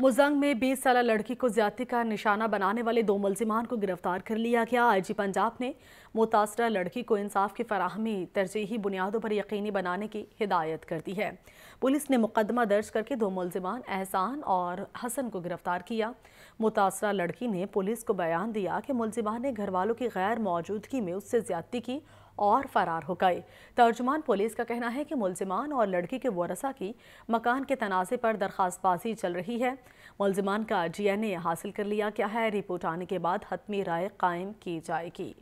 मुजंग में 20 साल लड़की को ज्यादती का निशाना बनाने वाले दो मुलजिमान को गिरफ्तार कर लिया गया आईजी पंजाब ने मुतासरा लड़की को इंसाफ की फराहमी तरजीही बुनियादों पर यकीनी बनाने की हिदायत कर दी है पुलिस ने मुकदमा दर्ज करके दो मुलजिमान एहसान और हसन को गिरफ्तार किया मुतासरा लड़की ने पुलिस को बयान दिया कि मुलजिमान ने घर वालों की गैर मौजूदगी में उससे ज्यादती की और फरार हो गए तर्जुमान पुलिस का कहना है कि मुलजमान और लड़की के वरसा की मकान के तनाज़े पर दरख्वास्तबाजी चल रही है मुलजमान का जी एन ए हासिल कर लिया गया है रिपोर्ट आने के बाद हतमी राय कायम की जाएगी